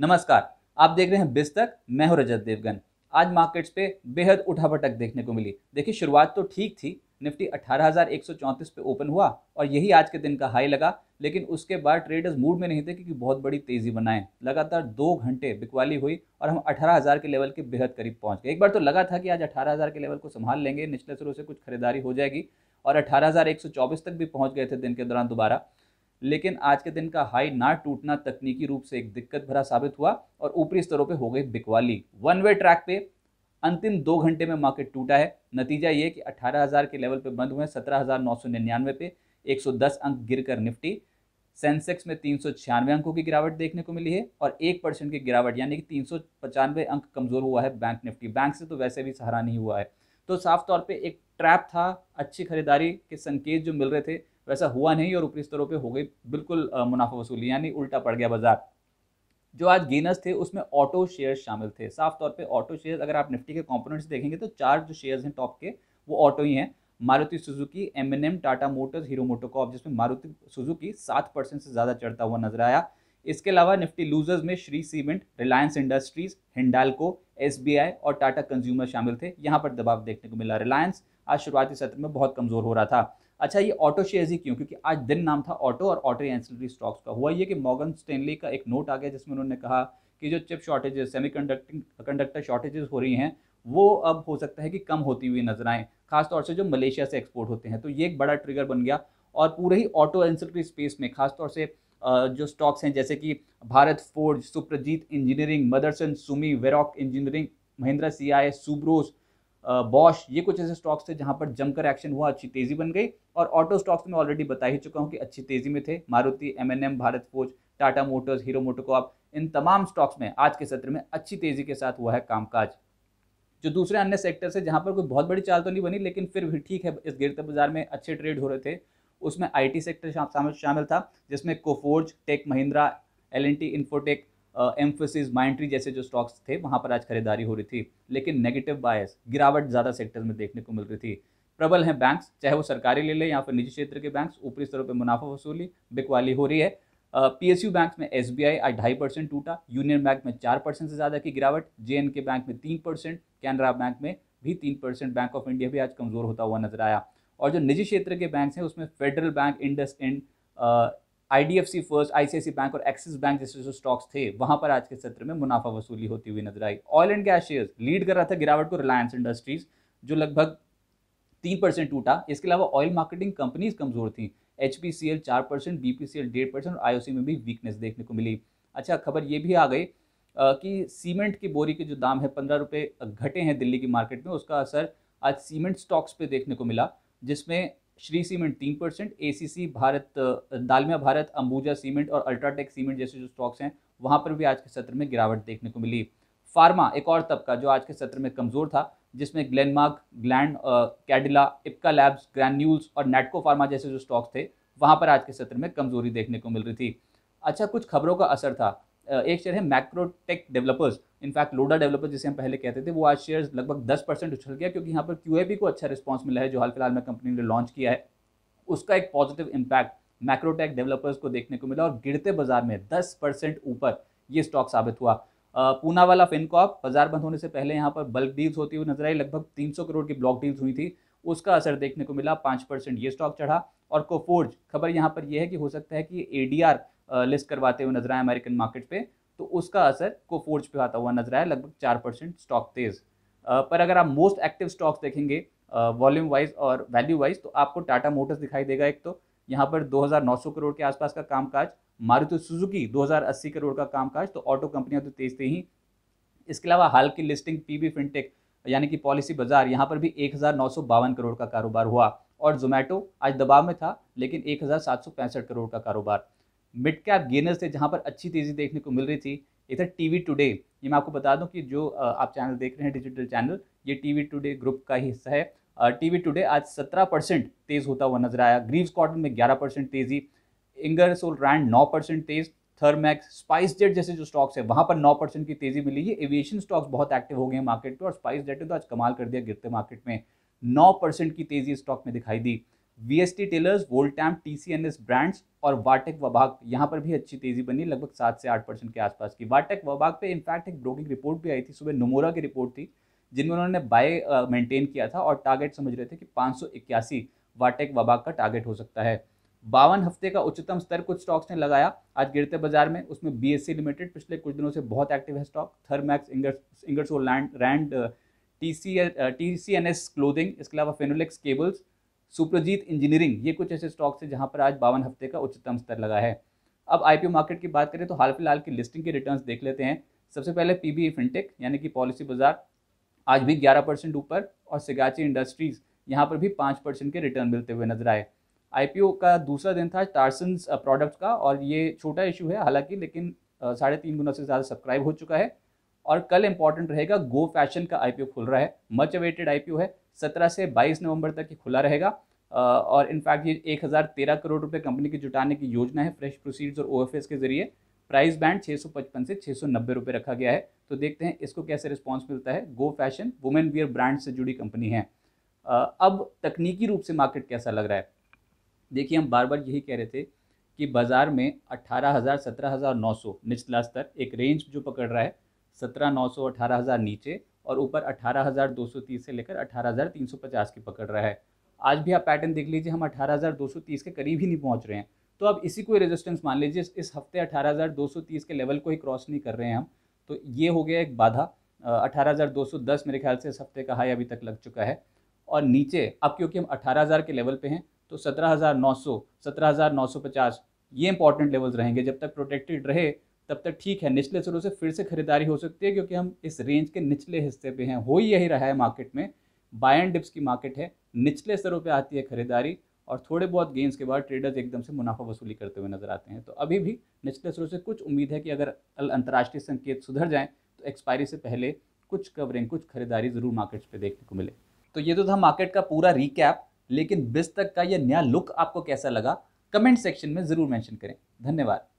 नमस्कार आप देख रहे हैं बिस्तक मैं हूं रजत देवगन आज मार्केट्स पे बेहद उठापटक देखने को मिली देखिए शुरुआत तो ठीक थी निफ्टी 18,134 पे ओपन हुआ और यही आज के दिन का हाई लगा लेकिन उसके बाद ट्रेडर्स मूड में नहीं थे क्योंकि बहुत बड़ी तेज़ी बनाए लगातार दो घंटे बिकवाली हुई और हम 18,000 के लेवल के बेहद करीब पहुंच गए एक बार तो लगा था कि आज 18,000 के लेवल को संभाल लेंगे निचले सिरों से कुछ खरीदारी हो जाएगी और अठारह तक भी पहुंच गए थे दिन के दौरान दोबारा लेकिन आज के दिन का हाई ना टूटना तकनीकी रूप से एक दिक्कत भरा साबित हुआ और ऊपरी स्तरों पर हो गई बिकवाली वन वे ट्रैक पे अंतिम दो घंटे में मार्केट टूटा है नतीजा ये कि 18,000 के लेवल पे बंद हुए सत्रह पे 110 अंक गिर कर निफ्टी सेंसेक्स में तीन अंकों की गिरावट देखने को मिली है और एक परसेंट की गिरावट यानी कि तीन अंक कमज़ोर हुआ है बैंक निफ्टी बैंक से तो वैसे भी सहारा नहीं हुआ है तो साफ तौर पर एक ट्रैप था अच्छी खरीदारी के संकेत जो मिल रहे थे वैसा हुआ नहीं और ऊपरी स्तरों पर हो गई बिल्कुल मुनाफा वसूली यानी उल्टा पड़ गया बाजार जो आज गेनर्स थे उसमें ऑटो शेयर्स शामिल थे साफ तौर पे ऑटो शेयर अगर आप निफ्टी के कंपोनेंट्स देखेंगे तो चार जो शेयर्स हैं टॉप के वो ऑटो ही हैं Maruti Suzuki M N M Tata Motors Hero MotoCorp जिसमें मारुति सुजुकी सात परसेंट से ज़्यादा चढ़ता हुआ नजर आया इसके अलावा निफ्टी लूजर्स में Shree cement Reliance Industries Hindalco एस और टाटा कंज्यूमर शामिल थे यहाँ पर दबाव देखने को मिला रिलायंस आज शुरुआती सत्र में बहुत कमज़ोर हो रहा था अच्छा ये ऑटो शेयर्स ही क्यों क्योंकि आज दिन नाम था ऑटो और ऑटो एंसिलरी स्टॉक्स का हुआ ये कि मॉगन स्टेनली का एक नोट आ गया जिसमें उन्होंने कहा कि जो chip shortages semiconductor shortages हो रही हैं वो अब हो सकता है कि कम होती हुई नजर आएँ खासतौर से जो मलेशिया से एक्सपोर्ट होते हैं तो ये एक बड़ा ट्रिगर बन गया और पूरे ही ऑटो एंसिलरी स्पेस में खासतौर से जो स्टॉक्स हैं जैसे कि Bharat Forge Suprajit engineering Motherson Sumi Varroc engineering Mahindra C I Subros Bosch ये कुछ ऐसे स्टॉक्स थे जहाँ पर जमकर एक्शन हुआ अच्छी तेज़ी बन गई और ऑटो स्टॉक्स में ऑलरेडी बता ही चुका हूँ कि अच्छी तेज़ी में थे Maruti M Bharat Forge Tata Motors Hero MotoCorp इन तमाम स्टॉक्स में आज के सत्र में अच्छी तेज़ी के साथ हुआ है कामकाज जो दूसरे अन्य सेक्टर से जहाँ पर कोई बहुत बड़ी चाल तो नहीं बनी लेकिन फिर भी ठीक है इस गिरते बाजार में अच्छे ट्रेड हो रहे थे उसमें आईटी सेक्टर शामिल था जिसमें Coforge Tech Mahindra L N T Infotech Mphasis Mindtree जैसे जो स्टॉक्स थे वहाँ पर आज खरीदारी हो रही थी लेकिन नेगेटिव बायस गिरावट ज़्यादा सेक्टर्स में देखने को मिल रही थी प्रबल हैं बैंक्स चाहे वो सरकारी ले लें या फिर निजी क्षेत्र के बैंक्स ऊपरी स्तरों पर मुनाफा वसूली बिकवाली हो रही है पी एस यू बैंक में एस बी आई आज ढाई परसेंट टूटा यूनियन बैंक में चार परसेंट से ज़्यादा की गिरावट जे एन के बैंक में तीन परसेंट कैनरा बैंक में भी तीन परसेंट बैंक ऑफ इंडिया भी आज कमज़ोर होता हुआ नजर आया और जो निजी क्षेत्र के बैंक हैं उसमें Federal Bank IndusInd IDFC First ICICI bank और एक्सिस बैंक जैसे जो स्टॉक्स थे वहां पर आज के सत्र में मुनाफा वसूली होती हुई नजर आई oil and gas share lead कर रहा था गिरावट को रिलायंस इंडस्ट्रीज जो लगभग तीन परसेंट टूटा इसके अलावा ऑयल मार्केटिंग कंपनीज कमजोर थी एच पी सी एल चार percent B P C L डेढ़ परसेंट और आई ओ सी में भी वीकनेस देखने को मिली अच्छा खबर ये भी आ गई कि सीमेंट की बोरी के जो दाम है पंद्रह रुपये घटे हैं दिल्ली की मार्केट में उसका असर आज सीमेंट स्टॉक्स पे देखने को मिला जिसमें श्री सीमेंट तीन परसेंट ए भारत दालमिया भारत अंबुजा सीमेंट और अल्ट्राटेक सीमेंट जैसे जो स्टॉक्स हैं वहाँ पर भी आज के सत्र में गिरावट देखने को मिली फार्मा एक और तबका जो आज के सत्र में कमज़ोर था जिसमें Glenmark Gland Cadila Ipca labs Granules और नेटको फार्मा जैसे जो स्टॉक्स थे वहाँ पर आज के सत्र में कमज़ोरी देखने को मिल रही थी अच्छा कुछ खबरों का असर था एक शेयर है Macrotech Developers in fact Lodha developer जिसे हम पहले कहते थे वो आज शेयर लगभग दस परसेंट उछल गया क्योंकि यहाँ पर क्यू को अच्छा रिस्पॉन्स मिला है जो हाल फिलहाल में कंपनी ने लॉन्च किया है उसका एक पॉजिटिव इम्पैक्ट मैक्रोटेक डेवलपर्स को देखने को मिला और गिरते बाजार में दस परसेंट ऊपर ये स्टॉक साबित हुआ पूना वाला फिनकॉप बाजार बंद होने से पहले यहाँ पर बल्क डील्स होती हुई नजर आई लगभग 300 करोड़ की ब्लॉक डील्स हुई थी उसका असर देखने को मिला पाँच परसेंट ये स्टॉक चढ़ा और कोफोर्ज खबर यहाँ पर यह है कि हो सकता है कि ए लिस्ट करवाते हुए नजर आए अमेरिकन मार्केट पे तो उसका असर को फोर्ज पे आता हुआ नजर आया लगभग चार परसेंट स्टॉक तेज़ पर अगर आप मोस्ट एक्टिव स्टॉक्स देखेंगे वॉल्यूम वाइज और वैल्यू वाइज तो आपको टाटा मोटर्स दिखाई देगा एक तो यहाँ पर 2,900 करोड़ के आसपास का कामकाज मारुति सुजुकी 2,080 करोड़ का कामकाज तो ऑटो कंपनियां तो तेज थे ही इसके अलावा हाल की लिस्टिंग पीबी फिनटेक यानी कि पॉलिसी बाजार यहाँ पर भी एक करोड़ का कारोबार हुआ और जोमेटो आज दबाव में था लेकिन एक करोड़ का कारोबार मिड कैप गेनर्स थे जहाँ पर अच्छी तेज़ी देखने को मिल रही थी इधर टीवी टुडे ये मैं आपको बता दूं कि जो आप चैनल देख रहे हैं डिजिटल चैनल ये टीवी टुडे ग्रुप का ही हिस्सा है टीवी टुडे आज 17 परसेंट तेज़ होता हुआ नजर आया ग्रीव कॉटन में 11 परसेंट तेज़ी इंगर सोल रैंड नौ परसेंट तेज़ थर्मैक्स स्पाइस जेट जैसे जो स्टॉक्स है वहाँ पर नौ परसेंट की तेज़ी मिली है एविएशन स्टॉक्स बहुत एक्टिव हो गए हैं मार्केट में और स्पाइस जेट ने तो आज कमाल कर दिया गिरते मार्केट में नौ परसेंट की तेज़ी स्टॉक में दिखाई दी V S T Tillers Voltamp T C N S brands और वाटेक वबाग यहाँ पर भी अच्छी तेजी बनी लगभग सात से आठ परसेंट के आसपास की वाटेक वबाग पे इनफैक्ट एक ब्रोकिंग रिपोर्ट भी आई थी सुबह नमोरा की रिपोर्ट थी जिनमें उन्होंने बाय मेंटेन uh, किया था और टारगेट समझ रहे थे कि पाँच सौ इक्यासी वाटेक वबाग का टारगेट हो सकता है बावन हफ्ते का उच्चतम स्तर कुछ स्टॉक्स ने लगाया आज गिरते बाजार में उसमें बी एस सी लिमिटेड पिछले कुछ दिनों से बहुत एक्टिव है स्टॉक थर्मैक्स इंगर्स Ingersoll Rand T C T C N S clothing इसके अलावा फेनोलिक्स केबल्स सुप्रजीत इंजीनियरिंग ये कुछ ऐसे स्टॉक्स हैं जहाँ पर आज बावन हफ्ते का उच्चतम स्तर लगा है अब आई मार्केट की बात करें तो हाल फिलहाल की लिस्टिंग के रिटर्न देख लेते हैं सबसे पहले पी फिनटेक यानी कि पॉलिसी बाजार आज भी ग्यारह परसेंट ऊपर और सिगाची इंडस्ट्रीज़ यहाँ पर भी पाँच परसेंट के रिटर्न मिलते हुए नजर आए आईपीओ का दूसरा दिन था टार्सन प्रोडक्ट का और ये छोटा इशू है हालांकि लेकिन साढ़े तीन गुना से ज़्यादा सब्सक्राइब हो चुका है और कल इंपॉर्टेंट रहेगा गो फैशन का आईपीओ खुल रहा है मच अवेटेड आईपीओ है 17 से 22 नवंबर तक ये खुला रहेगा और इनफैक्ट ये एक हज़ार तेरह करोड़ रुपए कंपनी की जुटाने की योजना है फ्रेश प्रोसीड्स और ओ के ज़रिए प्राइस बैंड 655 से 690 रुपए रखा गया है तो देखते हैं इसको कैसे रिस्पॉन्स मिलता है Go Fashion women wear brand से जुड़ी कंपनी है अब तकनीकी रूप से मार्केट कैसा लग रहा है देखिए हम बार बार यही कह रहे थे कि बाज़ार में अट्ठारह हज़ार सत्रह हज़ार नौ सौ निचला स्तर एक रेंज जो पकड़ रहा है सत्रह नौ सौ अठारह हज़ार नीचे और ऊपर 18,230 से लेकर 18,350 की पकड़ रहा है आज भी आप पैटर्न देख लीजिए हम 18,230 के करीब ही नहीं पहुंच रहे हैं तो अब इसी को रेजिस्टेंस मान लीजिए इस हफ्ते 18,230 के लेवल को ही क्रॉस नहीं कर रहे हैं हम तो ये हो गया एक बाधा 18,210 मेरे ख्याल से इस हफ्ते का हाई अभी तक लग चुका है और नीचे अब क्योंकि हम अठारह के लेवल पे हैं तो सत्रह हज़ार ये इंपॉर्टेंट लेवल्स रहेंगे जब तक प्रोटेक्टेड रहे तब तक ठीक है निचले स्तरों से फिर से खरीदारी हो सकती है क्योंकि हम इस रेंज के निचले हिस्से पे हैं हो ही यही रहा है मार्केट में बाय एंड डिप्स की मार्केट है निचले स्तरों पे आती है खरीदारी और थोड़े बहुत गेंस के बाद ट्रेडर्स एकदम से मुनाफा वसूली करते हुए नजर आते हैं तो अभी भी निचले स्तरों से कुछ उम्मीद है कि अगर अंतर्राष्ट्रीय संकेत सुधर जाएँ तो एक्सपायरी से पहले कुछ कवरिंग कुछ खरीदारी ज़रूर मार्केट्स पर देखने को मिले तो ये तो था मार्केट का पूरा रिकैप लेकिन बिस तक का यह नया लुक आपको कैसा लगा कमेंट सेक्शन में ज़रूर मैंशन करें धन्यवाद